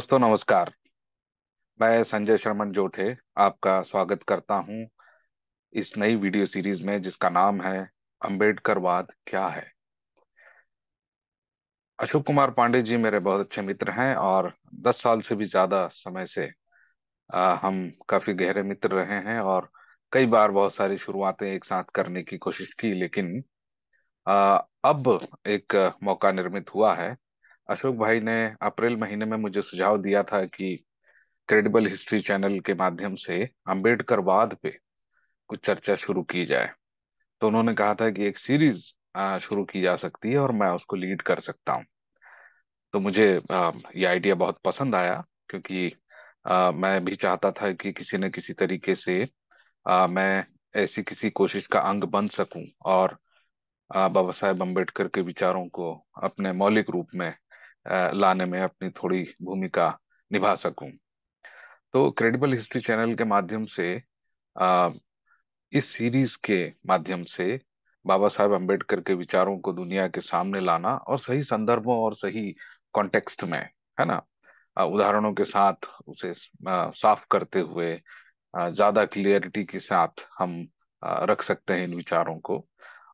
दोस्तों नमस्कार मैं संजय शर्मन जोठे आपका स्वागत करता हूं इस नई वीडियो सीरीज में जिसका नाम है अंबेडकरवाद क्या है अशोक कुमार पांडे जी मेरे बहुत अच्छे मित्र हैं और 10 साल से भी ज्यादा समय से आ, हम काफी गहरे मित्र रहे हैं और कई बार बहुत सारी शुरुआतें एक साथ करने की कोशिश की लेकिन आ, अब एक मौका निर्मित हुआ है अशोक भाई ने अप्रैल महीने में मुझे सुझाव दिया था कि क्रेडिबल हिस्ट्री चैनल के माध्यम से अम्बेडकर वाद पे कुछ चर्चा शुरू की जाए तो उन्होंने कहा था कि एक सीरीज शुरू की जा सकती है और मैं उसको लीड कर सकता हूँ तो मुझे ये आइडिया बहुत पसंद आया क्योंकि मैं भी चाहता था कि किसी न किसी तरीके से मैं ऐसी किसी कोशिश का अंग बन सकूं और बाबा साहेब अम्बेडकर के विचारों को अपने मौलिक रूप में लाने में अपनी थोड़ी भूमिका निभा सकूं तो क्रेडिबल हिस्ट्री चैनल के माध्यम से इस सीरीज के माध्यम से बाबा साहेब अम्बेडकर के विचारों को दुनिया के सामने लाना और सही संदर्भों और सही कॉन्टेक्स्ट में है ना उदाहरणों के साथ उसे साफ करते हुए ज्यादा क्लियरिटी के साथ हम रख सकते हैं इन विचारों को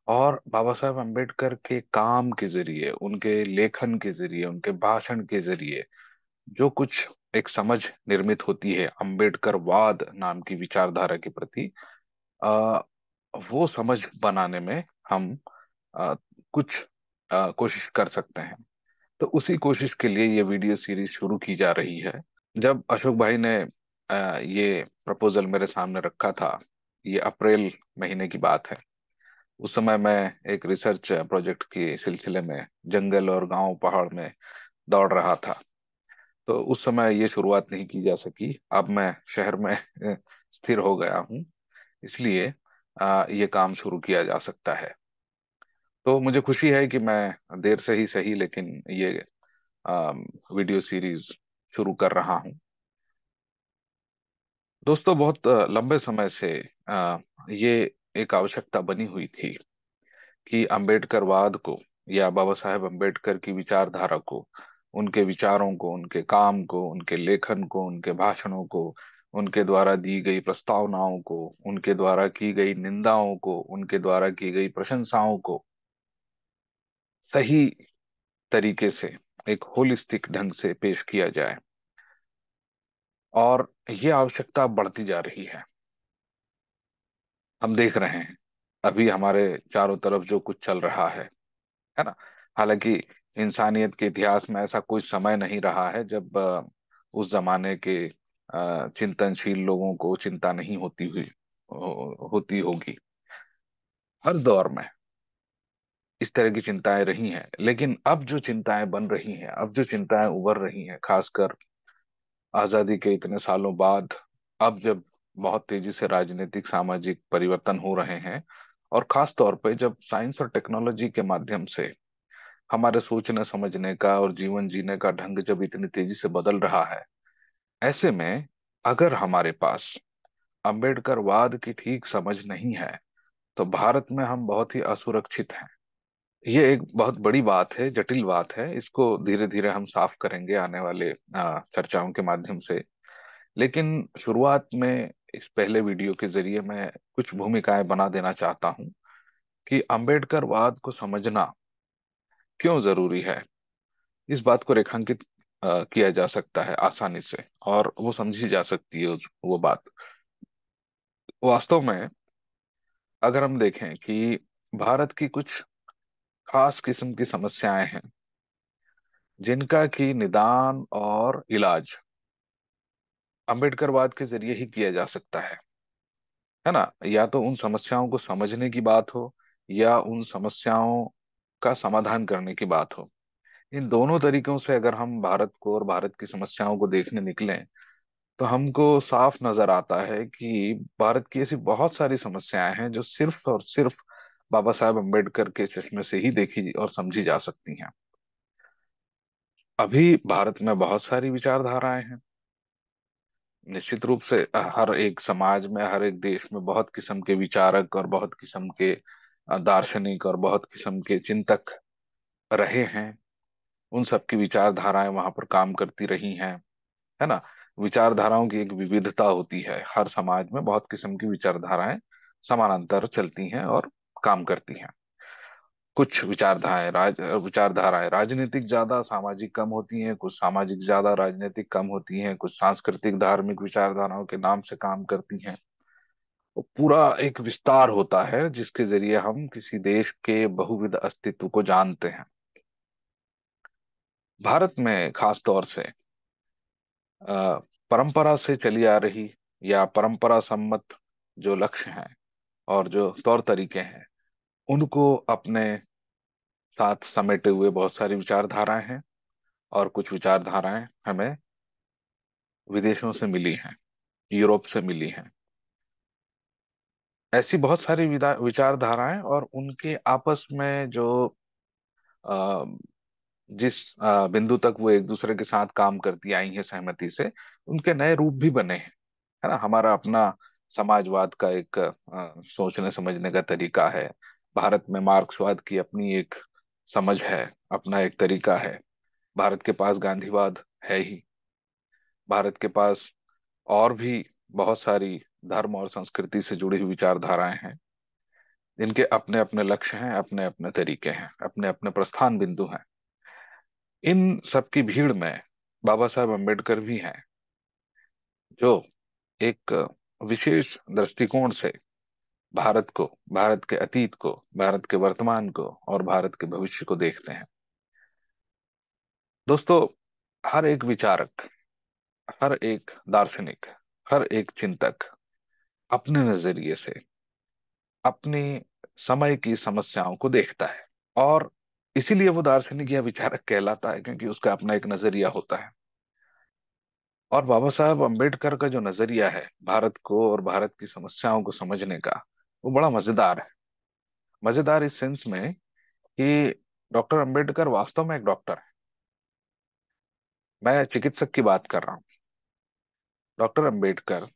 और बाबा साहब अंबेडकर के काम के जरिए उनके लेखन के जरिए उनके भाषण के जरिए जो कुछ एक समझ निर्मित होती है वाद नाम की विचारधारा के प्रति आ, वो समझ बनाने में हम आ, कुछ आ, कोशिश कर सकते हैं तो उसी कोशिश के लिए ये वीडियो सीरीज शुरू की जा रही है जब अशोक भाई ने आ, ये प्रपोजल मेरे सामने रखा था ये अप्रैल महीने की बात है उस समय मैं एक रिसर्च प्रोजेक्ट के सिलसिले में जंगल और गांव पहाड़ में दौड़ रहा था तो उस समय ये शुरुआत नहीं की जा सकी अब मैं शहर में स्थिर हो गया हूँ इसलिए ये काम शुरू किया जा सकता है तो मुझे खुशी है कि मैं देर से ही सही लेकिन ये वीडियो सीरीज शुरू कर रहा हूँ दोस्तों बहुत लंबे समय से ये एक आवश्यकता बनी हुई थी कि अंबेडकरवाद को या बाबा साहेब अंबेडकर की विचारधारा को उनके विचारों को उनके काम को उनके लेखन को उनके भाषणों को उनके द्वारा दी गई प्रस्तावनाओं को उनके द्वारा की गई निंदाओं को उनके द्वारा की गई प्रशंसाओं को सही तरीके से एक होलिस्टिक ढंग से पेश किया जाए और ये आवश्यकता बढ़ती जा रही है हम देख रहे हैं अभी हमारे चारों तरफ जो कुछ चल रहा है है ना हालांकि इंसानियत के इतिहास में ऐसा कोई समय नहीं रहा है जब उस जमाने के चिंतनशील लोगों को चिंता नहीं होती हुई हो, होती होगी हर दौर में इस तरह की चिंताएं रही हैं लेकिन अब जो चिंताएं बन रही हैं अब जो चिंताएं उभर रही हैं खासकर आजादी के इतने सालों बाद अब जब बहुत तेजी से राजनीतिक सामाजिक परिवर्तन हो रहे हैं और खास तौर पे जब साइंस और टेक्नोलॉजी के माध्यम से हमारे सोचने समझने का और जीवन जीने का ढंग जब इतनी तेजी से बदल रहा है ऐसे में अगर हमारे पास वाद की ठीक समझ नहीं है तो भारत में हम बहुत ही असुरक्षित हैं ये एक बहुत बड़ी बात है जटिल बात है इसको धीरे धीरे हम साफ करेंगे आने वाले चर्चाओं के माध्यम से लेकिन शुरुआत में इस पहले वीडियो के जरिए मैं कुछ भूमिकाएं बना देना चाहता हूं कि अंबेडकरवाद को समझना क्यों जरूरी है इस बात को रेखांकित किया जा सकता है आसानी से और वो समझी जा सकती है वो बात वास्तव में अगर हम देखें कि भारत की कुछ खास किस्म की समस्याएं हैं जिनका की निदान और इलाज वाद के जरिए ही किया जा सकता है है ना या तो उन समस्याओं को समझने की बात हो या उन समस्याओं का समाधान करने की बात हो इन दोनों तरीकों से अगर हम भारत को और भारत की समस्याओं को देखने निकलें तो हमको साफ नजर आता है कि भारत की ऐसी बहुत सारी समस्याएं हैं जो सिर्फ और सिर्फ बाबा साहेब अम्बेडकर के चश्मे से ही देखी और समझी जा सकती हैं अभी भारत में बहुत सारी विचारधाराएं हैं निश्चित रूप से हर एक समाज में हर एक देश में बहुत किस्म के विचारक और बहुत किस्म के दार्शनिक और बहुत किस्म के चिंतक रहे हैं उन सबकी विचारधाराएं वहां पर काम करती रही हैं है ना विचारधाराओं की एक विविधता होती है हर समाज में बहुत किस्म की विचारधाराएं समानांतर चलती हैं और काम करती हैं कुछ विचारधाराएं राज विचारधाराएं राजनीतिक ज्यादा सामाजिक कम होती हैं कुछ सामाजिक ज्यादा राजनीतिक कम होती हैं कुछ सांस्कृतिक धार्मिक विचारधाराओं के नाम से काम करती हैं पूरा एक विस्तार होता है जिसके जरिए हम किसी देश के बहुविध अस्तित्व को जानते हैं भारत में खास तौर से परंपरा से चली आ रही या परंपरा सम्मत जो लक्ष्य हैं और जो तौर तरीके हैं उनको अपने साथ समेटे हुए बहुत सारी विचारधाराएं हैं और कुछ विचारधाराएं हमें विदेशों से मिली हैं यूरोप से मिली हैं ऐसी बहुत सारी विचारधाराएं और उनके आपस में जो जिस बिंदु तक वो एक दूसरे के साथ काम करती आई हैं सहमति से उनके नए रूप भी बने हैं है ना हमारा अपना समाजवाद का एक सोचने समझने का तरीका है भारत में मार्क्सवाद की अपनी एक समझ है अपना एक तरीका है भारत के पास गांधीवाद है ही भारत के पास और भी बहुत सारी धर्म और संस्कृति से जुड़ी हुई विचारधाराएं हैं इनके अपने अपने लक्ष्य हैं अपने अपने तरीके हैं अपने अपने प्रस्थान बिंदु हैं इन सबकी भीड़ में बाबा साहेब अम्बेडकर भी हैं जो एक विशेष दृष्टिकोण से भारत को भारत के अतीत को भारत के वर्तमान को और भारत के भविष्य को देखते हैं दोस्तों हर एक विचारक हर एक दार्शनिक हर एक चिंतक अपने नजरिए से अपने समय की समस्याओं को देखता है और इसीलिए वो दार्शनिक या विचारक कहलाता है क्योंकि उसका अपना एक नजरिया होता है और बाबा साहब अम्बेडकर का जो नजरिया है भारत को और भारत की समस्याओं को समझने का वो बड़ा मजेदार है मजेदार इस सेंस में कि डॉक्टर अंबेडकर वास्तव में एक डॉक्टर है मैं चिकित्सक की बात कर रहा हूँ डॉक्टर अंबेडकर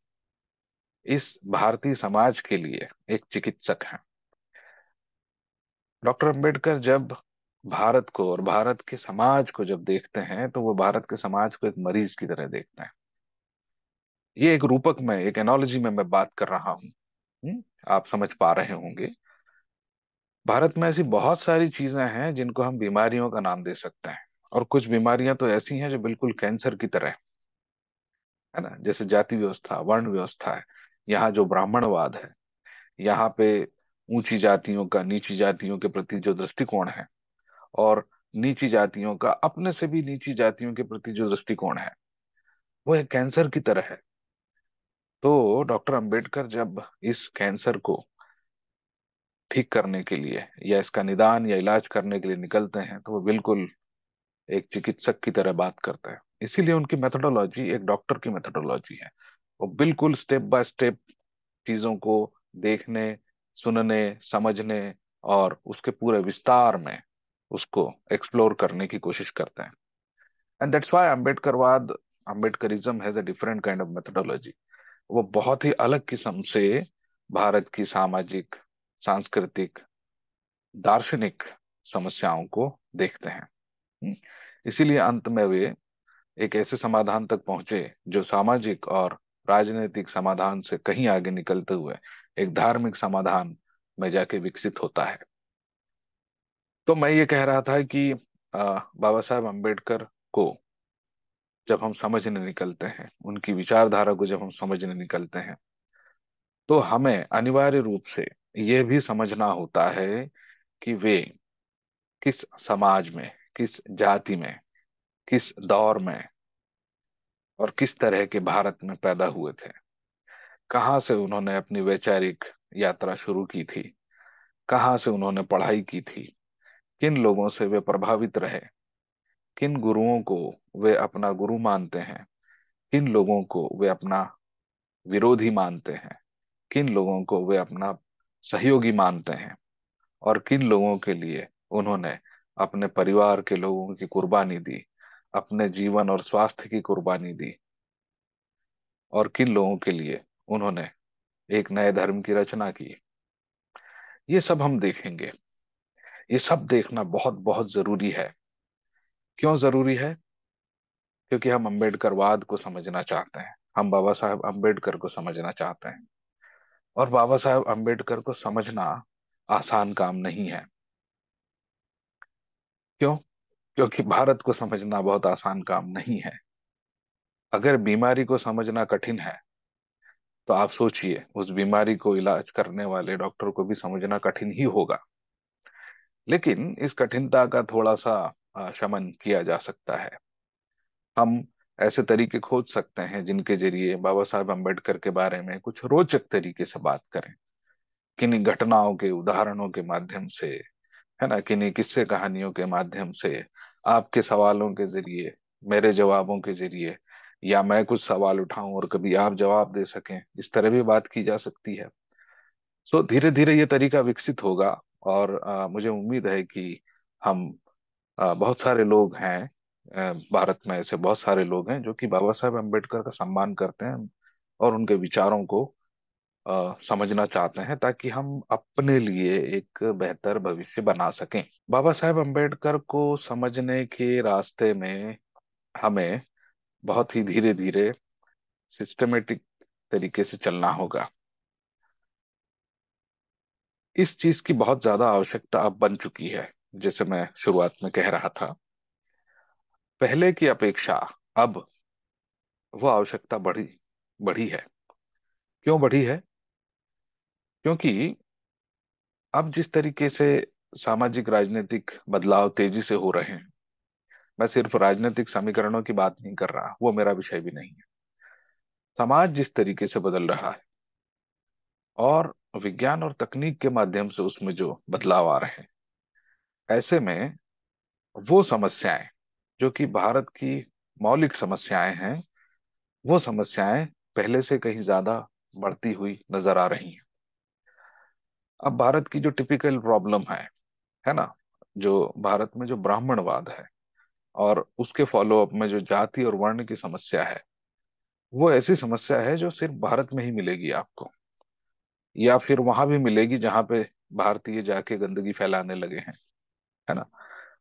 इस भारतीय समाज के लिए एक चिकित्सक हैं डॉक्टर अंबेडकर जब भारत को और भारत के समाज को जब देखते हैं तो वो भारत के समाज को एक मरीज की तरह देखते हैं ये एक रूपक में एक एनोलॉजी में मैं बात कर रहा हूँ हम्म, आप समझ पा रहे होंगे भारत में ऐसी बहुत सारी चीजें हैं जिनको हम बीमारियों का नाम दे सकते हैं और कुछ बीमारियां तो ऐसी हैं जो बिल्कुल कैंसर की तरह है ना जैसे जाति व्यवस्था वर्ण व्यवस्था है यहाँ जो ब्राह्मणवाद है यहाँ पे ऊंची जातियों का नीची जातियों के प्रति जो दृष्टिकोण है और नीची जातियों का अपने से भी नीची जातियों के प्रति जो दृष्टिकोण है वो एक कैंसर की तरह है तो डॉक्टर अंबेडकर जब इस कैंसर को ठीक करने के लिए या इसका निदान या इलाज करने के लिए निकलते हैं तो वो बिल्कुल एक चिकित्सक की तरह बात करते हैं इसीलिए उनकी मेथडोलॉजी एक डॉक्टर की मेथडोलॉजी है वो बिल्कुल स्टेप बाय स्टेप चीजों को देखने सुनने समझने और उसके पूरे विस्तार में उसको एक्सप्लोर करने की कोशिश करते हैं and that's why what Ambedkarism has a different kind of methodology वो बहुत ही अलग किस्म से भारत की सामाजिक सांस्कृतिक दार्शनिक समस्याओं को देखते हैं हम्म। इसीलिए अंत में वे एक ऐसे समाधान तक पहुंचे जो सामाजिक और राजनीतिक समाधान से कहीं आगे निकलते हुए एक धार्मिक समाधान में जाके विकसित होता है तो मैं ये कह रहा था कि बाबा साहेब अम्बेडकर को जब हम समझने निकलते हैं उनकी विचारधारा को जब हम समझने निकलते हैं तो हमें अनिवार्य रूप से यह भी समझना होता है कि वे किस समाज में किस जाति में किस दौर में और किस तरह के भारत में पैदा हुए थे कहाँ से उन्होंने अपनी वैचारिक यात्रा शुरू की थी कहाँ से उन्होंने पढ़ाई की थी किन लोगों से वे प्रभावित रहे किन गुरुओं को वे अपना गुरु मानते हैं किन लोगों को वे अपना विरोधी मानते हैं किन लोगों को वे अपना सहयोगी मानते हैं और किन लोगों के लिए उन्होंने अपने परिवार के लोगों की कुर्बानी दी अपने जीवन और स्वास्थ्य की कुर्बानी दी और किन लोगों के लिए उन्होंने एक नए धर्म की रचना की ये सब हम देखेंगे ये सब देखना बहुत बहुत जरूरी है क्यों जरूरी है क्योंकि हम अम्बेडकरवाद को समझना चाहते हैं हम बाबा साहेब अम्बेडकर को समझना चाहते हैं और बाबा साहेब अम्बेडकर को समझना आसान काम नहीं है क्यों क्योंकि भारत को समझना बहुत आसान काम नहीं है अगर बीमारी को समझना कठिन है तो आप सोचिए उस बीमारी को इलाज करने वाले डॉक्टर को भी समझना कठिन ही होगा लेकिन इस कठिनता का थोड़ा सा शमन किया जा सकता है हम ऐसे तरीके खोज सकते हैं जिनके जरिए बाबा साहब अम्बेडकर के बारे में कुछ रोचक तरीके से बात करें किन्हीं घटनाओं के उदाहरणों के माध्यम से है ना किन्हीं किस्से कहानियों के माध्यम से आपके सवालों के जरिए मेरे जवाबों के जरिए या मैं कुछ सवाल उठाऊं और कभी आप जवाब दे सकें इस तरह भी बात की जा सकती है सो धीरे धीरे ये तरीका विकसित होगा और आ, मुझे उम्मीद है कि हम आ, बहुत सारे लोग हैं भारत में ऐसे बहुत सारे लोग हैं जो कि बाबा साहेब अम्बेडकर का सम्मान करते हैं और उनके विचारों को आ, समझना चाहते हैं ताकि हम अपने लिए एक बेहतर भविष्य बना सकें बाबा साहेब अम्बेडकर को समझने के रास्ते में हमें बहुत ही धीरे धीरे सिस्टमेटिक तरीके से चलना होगा इस चीज की बहुत ज्यादा आवश्यकता अब बन चुकी है जैसे मैं शुरुआत में कह रहा था पहले की अपेक्षा अब वो आवश्यकता बढ़ी बढ़ी है क्यों बढ़ी है क्योंकि अब जिस तरीके से सामाजिक राजनीतिक बदलाव तेजी से हो रहे हैं मैं सिर्फ राजनीतिक समीकरणों की बात नहीं कर रहा वो मेरा विषय भी नहीं है समाज जिस तरीके से बदल रहा है और विज्ञान और तकनीक के माध्यम से उसमें जो बदलाव आ रहे हैं ऐसे में वो समस्याएं जो कि भारत की मौलिक समस्याएं हैं वो समस्याएं पहले से कहीं ज्यादा बढ़ती हुई नजर आ रही हैं अब भारत की जो टिपिकल प्रॉब्लम है है ना जो भारत में जो ब्राह्मणवाद है और उसके फॉलोअप में जो जाति और वर्ण की समस्या है वो ऐसी समस्या है जो सिर्फ भारत में ही मिलेगी आपको या फिर वहां भी मिलेगी जहां पे भारतीय जाके गंदगी फैलाने लगे हैं है ना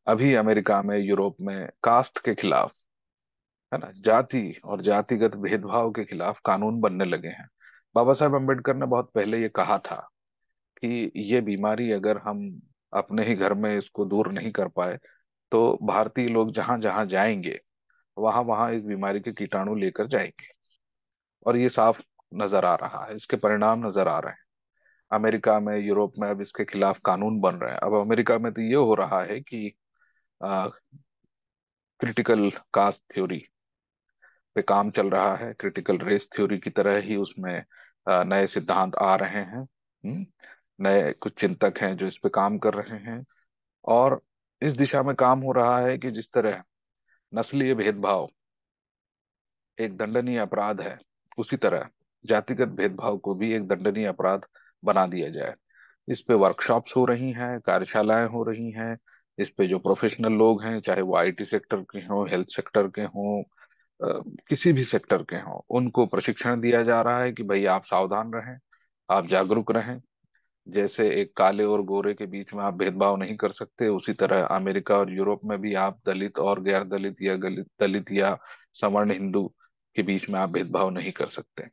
अभी अमेरिका में यूरोप में कास्ट के खिलाफ है ना जाति और जातिगत भेदभाव के खिलाफ कानून बनने लगे हैं बाबा साहेब अम्बेडकर ने बहुत पहले ये कहा था कि ये बीमारी अगर हम अपने ही घर में इसको दूर नहीं कर पाए तो भारतीय लोग जहां जहां जाएंगे वहां वहां इस बीमारी के कीटाणु लेकर जाएंगे और ये साफ नजर आ रहा है इसके परिणाम नजर आ रहे हैं अमेरिका में यूरोप में अब इसके खिलाफ कानून बन रहे हैं अब अमेरिका में तो ये हो रहा है कि क्रिटिकल कास्ट थ्योरी पे काम चल रहा है क्रिटिकल रेस थ्योरी की तरह ही उसमें नए सिद्धांत आ रहे हैं हम्म, नए कुछ चिंतक हैं जो इस पे काम कर रहे हैं और इस दिशा में काम हो रहा है कि जिस तरह नस्लीय भेदभाव एक दंडनीय अपराध है उसी तरह जातिगत भेदभाव को भी एक दंडनीय अपराध बना दिया जाए इस पे वर्कशॉप्स हो रही हैं कार्यशालाएं हो रही हैं इस पे जो प्रोफेशनल लोग हैं चाहे वो आईटी सेक्टर के हों हेल्थ सेक्टर के हों किसी भी सेक्टर के हों उनको प्रशिक्षण दिया जा रहा है कि भाई आप सावधान रहें आप जागरूक रहें जैसे एक काले और गोरे के बीच में आप भेदभाव नहीं कर सकते उसी तरह अमेरिका और यूरोप में भी आप दलित और गैर दलित या दलित या सवर्ण हिंदू के बीच में आप भेदभाव नहीं कर सकते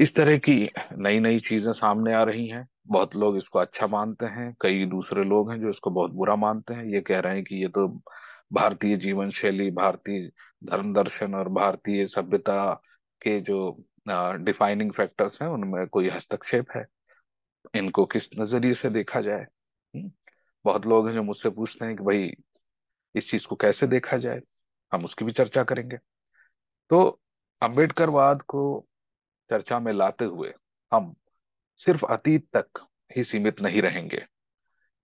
इस तरह की नई नई चीजें सामने आ रही हैं बहुत लोग इसको अच्छा मानते हैं कई दूसरे लोग हैं जो इसको बहुत बुरा मानते हैं ये कह रहे हैं कि ये तो भारतीय जीवन शैली भारतीय धर्म दर्शन और भारतीय सभ्यता के जो डिफाइनिंग फैक्टर्स हैं उनमें कोई हस्तक्षेप है इनको किस नजरिए से देखा जाए हम्म, बहुत लोग हैं जो मुझसे पूछते हैं कि भाई इस चीज को कैसे देखा जाए हम उसकी भी चर्चा करेंगे तो अम्बेडकरवाद को चर्चा में लाते हुए हम सिर्फ अतीत तक ही सीमित नहीं रहेंगे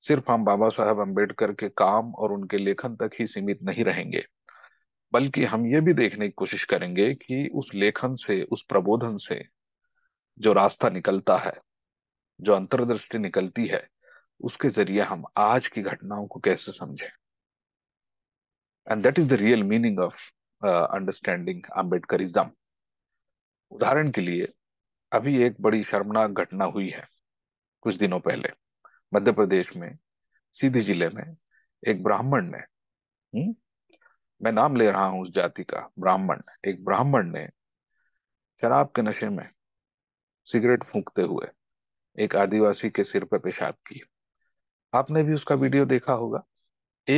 सिर्फ हम बाबा साहब अम्बेडकर के काम और उनके लेखन तक ही सीमित नहीं रहेंगे बल्कि हम ये भी देखने की कोशिश करेंगे कि उस लेखन से उस प्रबोधन से जो रास्ता निकलता है जो अंतर्दृष्टि निकलती है उसके जरिए हम आज की घटनाओं को कैसे समझें and that is the real meaning of understanding Ambedkarism उदाहरण के लिए अभी एक बड़ी शर्मनाक घटना हुई है कुछ दिनों पहले मध्य प्रदेश में सीधी जिले में एक ब्राह्मण ने हुँ? हम्म, मैं नाम ले रहा हूं उस जाति का ब्राह्मण एक ब्राह्मण ने शराब के नशे में सिगरेट फूंकते हुए एक आदिवासी के सिर पर पेशाब की आपने भी उसका वीडियो देखा होगा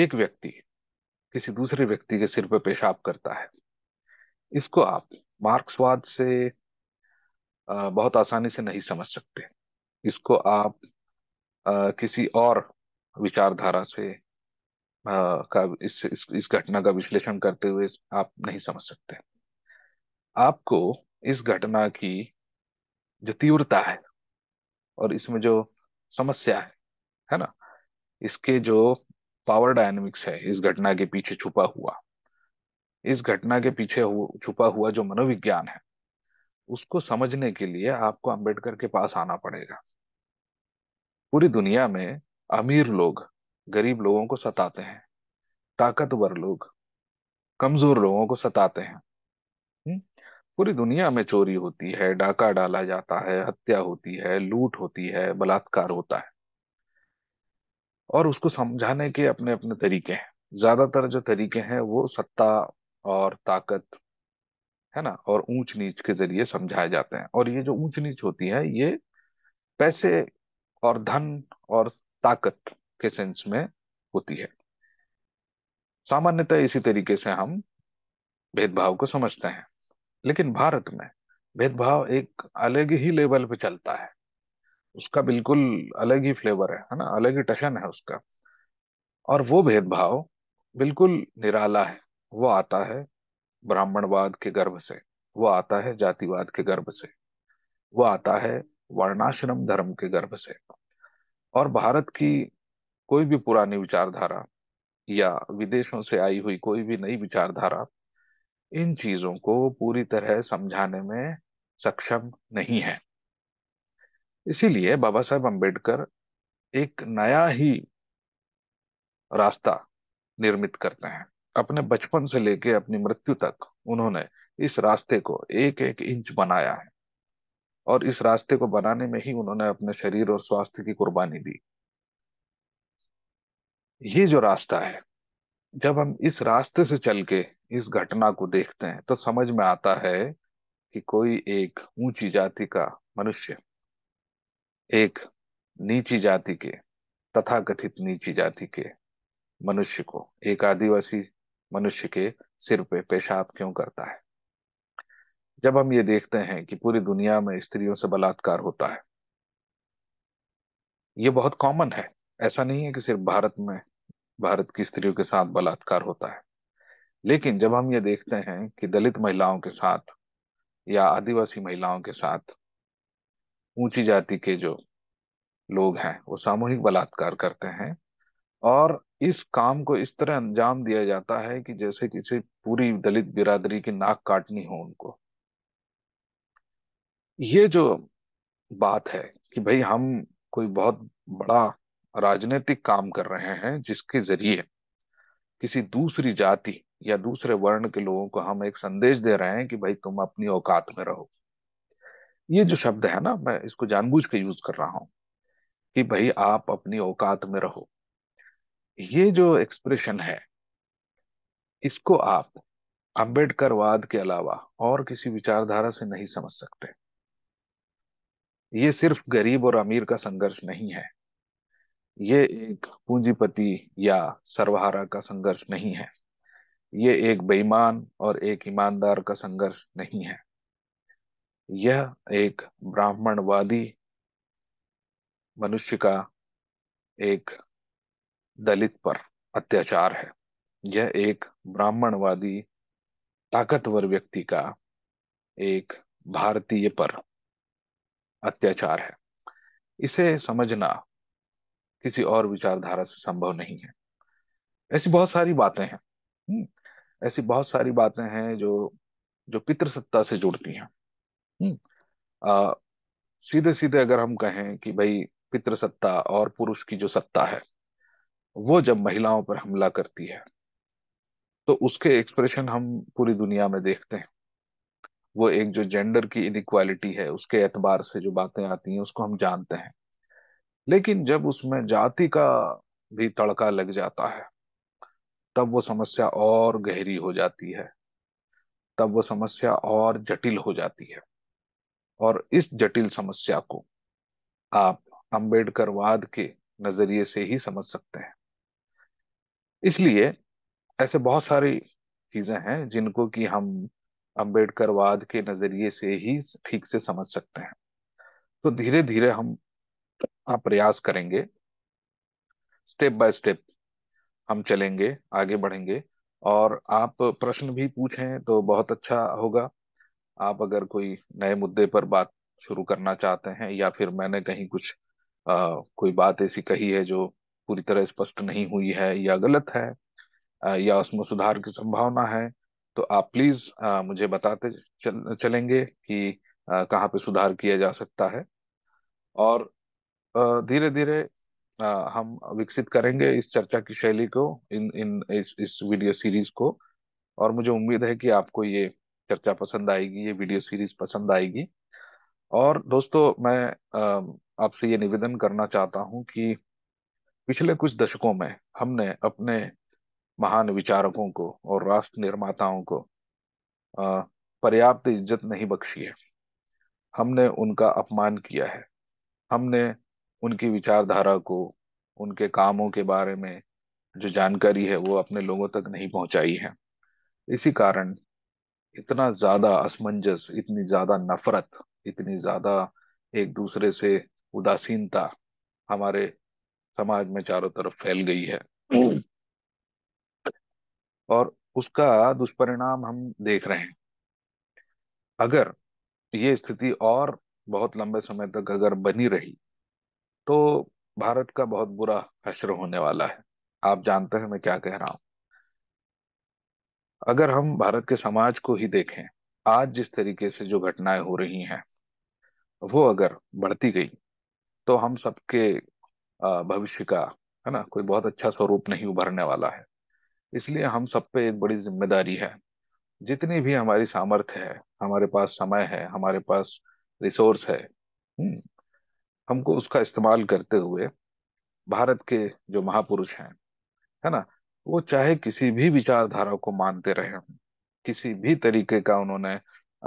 एक व्यक्ति किसी दूसरे व्यक्ति के सिर पर पेशाब करता है इसको आप मार्क्सवाद से बहुत आसानी से नहीं समझ सकते इसको आप किसी और विचारधारा से का इस इस, इस घटना का विश्लेषण करते हुए आप नहीं समझ सकते आपको इस घटना की जो तीव्रता है और इसमें जो समस्या है है ना इसके जो पावर डायनेमिक्स है इस घटना के पीछे छुपा हुआ इस घटना के पीछे छुपा हुआ जो मनोविज्ञान है उसको समझने के लिए आपको अंबेडकर के पास आना पड़ेगा पूरी दुनिया में अमीर लोग गरीब लोगों को सताते हैं ताकतवर लोग कमजोर लोगों को सताते हैं हम्म, पूरी दुनिया में चोरी होती है डाका डाला जाता है हत्या होती है लूट होती है बलात्कार होता है और उसको समझाने के अपने अपने तरीके हैं ज्यादातर जो तरीके हैं वो सत्ता और ताकत है ना और ऊंच नीच के जरिए समझाए जाते हैं और ये जो ऊंच नीच होती है ये पैसे और धन और ताकत के सेंस में होती है सामान्यतः इसी तरीके से हम भेदभाव को समझते हैं लेकिन भारत में भेदभाव एक अलग ही लेवल पे चलता है उसका बिल्कुल अलग ही फ्लेवर है है ना अलग ही टशन है उसका और वो भेदभाव बिल्कुल निराला है वो आता है ब्राह्मणवाद के गर्भ से वो आता है जातिवाद के गर्भ से वो आता है वर्णाश्रम धर्म के गर्भ से और भारत की कोई भी पुरानी विचारधारा या विदेशों से आई हुई कोई भी नई विचारधारा इन चीजों को पूरी तरह समझाने में सक्षम नहीं है इसीलिए बाबा साहेब अम्बेडकर एक नया ही रास्ता निर्मित करते हैं अपने बचपन से लेके अपनी मृत्यु तक उन्होंने इस रास्ते को एक एक इंच बनाया है और इस रास्ते को बनाने में ही उन्होंने अपने शरीर और स्वास्थ्य की कुर्बानी दी ये जो रास्ता है जब हम इस रास्ते से चल के इस घटना को देखते हैं तो समझ में आता है कि कोई एक ऊंची जाति का मनुष्य एक नीची जाति के तथाकथित नीची जाति के मनुष्य को एक आदिवासी मनुष्य के सिर पे पेशाब क्यों करता है जब हम ये देखते हैं कि पूरी दुनिया में स्त्रियों से बलात्कार होता है ये बहुत कॉमन है ऐसा नहीं है कि सिर्फ भारत में भारत की स्त्रियों के साथ बलात्कार होता है लेकिन जब हम ये देखते हैं कि दलित महिलाओं के साथ या आदिवासी महिलाओं के साथ ऊंची जाति के जो लोग हैं वो सामूहिक बलात्कार करते हैं और इस काम को इस तरह अंजाम दिया जाता है कि जैसे किसी पूरी दलित बिरादरी की नाक काटनी हो उनको ये जो बात है कि भाई हम कोई बहुत बड़ा राजनीतिक काम कर रहे हैं जिसके जरिए किसी दूसरी जाति या दूसरे वर्ण के लोगों को हम एक संदेश दे रहे हैं कि भाई तुम अपनी औकात में रहो ये जो शब्द है ना मैं इसको जानबूझ के यूज कर रहा हूं कि भाई आप अपनी औकात में रहो ये जो एक्सप्रेशन है इसको आप वाद के अलावा और किसी विचारधारा से नहीं समझ सकते ये सिर्फ गरीब और अमीर का संघर्ष नहीं है ये एक पूंजीपति या सर्वहारा का संघर्ष नहीं है ये एक बेईमान और एक ईमानदार का संघर्ष नहीं है यह एक ब्राह्मणवादी मनुष्य का एक दलित पर अत्याचार है यह एक ब्राह्मणवादी ताकतवर व्यक्ति का एक भारतीय पर अत्याचार है इसे समझना किसी और विचारधारा से संभव नहीं है ऐसी बहुत सारी बातें हैं हम्म, ऐसी बहुत सारी बातें हैं जो जो पितृसत्ता से जुड़ती हैं हम्म, आ, सीधे सीधे अगर हम कहें कि भाई पितृसत्ता और पुरुष की जो सत्ता है वो जब महिलाओं पर हमला करती है तो उसके एक्सप्रेशन हम पूरी दुनिया में देखते हैं वो एक जो जेंडर की इनक्वालिटी है उसके एतबार से जो बातें आती हैं उसको हम जानते हैं लेकिन जब उसमें जाति का भी तड़का लग जाता है तब वो समस्या और गहरी हो जाती है तब वो समस्या और जटिल हो जाती है और इस जटिल समस्या को आप अंबेडकरवाद के नजरिए से ही समझ सकते हैं इसलिए ऐसे बहुत सारी चीजें हैं जिनको कि हम अंबेडकरवाद के नजरिए से ही ठीक से समझ सकते हैं तो धीरे धीरे हम प्रयास करेंगे स्टेप बाय स्टेप हम चलेंगे आगे बढ़ेंगे और आप प्रश्न भी पूछें तो बहुत अच्छा होगा आप अगर कोई नए मुद्दे पर बात शुरू करना चाहते हैं या फिर मैंने कहीं कुछ आ, कोई बात ऐसी कही है जो पूरी तरह स्पष्ट नहीं हुई है या गलत है या उसमें सुधार की संभावना है तो आप प्लीज मुझे बताते चल, चलेंगे कि कहाँ पे सुधार किया जा सकता है और धीरे धीरे हम विकसित करेंगे इस चर्चा की शैली को इन इन इस, इस वीडियो सीरीज को और मुझे उम्मीद है कि आपको ये चर्चा पसंद आएगी ये वीडियो सीरीज पसंद आएगी और दोस्तों मैं आपसे ये निवेदन करना चाहता हूँ कि पिछले कुछ दशकों में हमने अपने महान विचारकों को और राष्ट्र निर्माताओं को पर्याप्त इज्जत नहीं बख्शी है हमने उनका अपमान किया है हमने उनकी विचारधारा को उनके कामों के बारे में जो जानकारी है वो अपने लोगों तक नहीं पहुंचाई है इसी कारण इतना ज्यादा असमंजस इतनी ज्यादा नफरत इतनी ज्यादा एक दूसरे से उदासीनता हमारे समाज में चारों तरफ फैल गई है हम्म। और उसका दुष्परिणाम हम देख रहे हैं अगर ये स्थिति और बहुत लंबे समय तक अगर बनी रही तो भारत का बहुत बुरा हश्र होने वाला है आप जानते हैं मैं क्या कह रहा हूं अगर हम भारत के समाज को ही देखें आज जिस तरीके से जो घटनाएं हो रही हैं वो अगर बढ़ती गई तो हम सबके भविष्य का है ना कोई बहुत अच्छा स्वरूप नहीं उभरने वाला है इसलिए हम सब पे एक बड़ी जिम्मेदारी है जितनी भी हमारी सामर्थ्य है हमारे पास समय है हमारे पास रिसोर्स है हम्म, हमको उसका इस्तेमाल करते हुए भारत के जो महापुरुष हैं है ना वो चाहे किसी भी विचारधारा को मानते रहे किसी भी तरीके का उन्होंने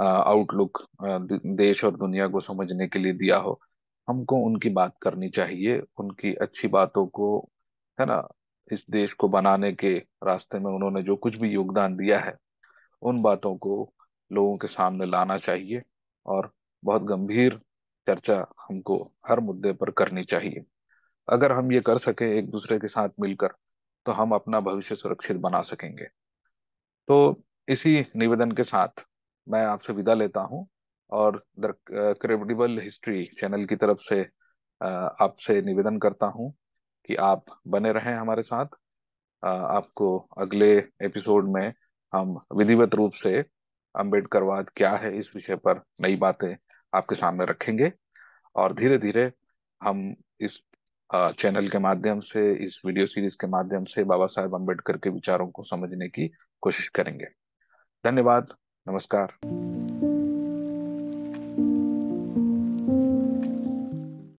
आउटलुक देश और दुनिया को समझने के लिए दिया हो हमको उनकी बात करनी चाहिए उनकी अच्छी बातों को है ना इस देश को बनाने के रास्ते में उन्होंने जो कुछ भी योगदान दिया है उन बातों को लोगों के सामने लाना चाहिए और बहुत गंभीर चर्चा हमको हर मुद्दे पर करनी चाहिए अगर हम ये कर सके एक दूसरे के साथ मिलकर तो हम अपना भविष्य सुरक्षित बना सकेंगे तो इसी निवेदन के साथ मैं आपसे विदा लेता हूँ और द क्रेडिबल हिस्ट्री चैनल की तरफ से आपसे निवेदन करता हूं कि आप बने रहें हमारे साथ आपको अगले एपिसोड में हम विधिवत रूप से अम्बेडकरवाद क्या है इस विषय पर नई बातें आपके सामने रखेंगे और धीरे धीरे हम इस चैनल के माध्यम से इस वीडियो सीरीज के माध्यम से बाबा साहेब अम्बेडकर के विचारों को समझने की कोशिश करेंगे धन्यवाद नमस्कार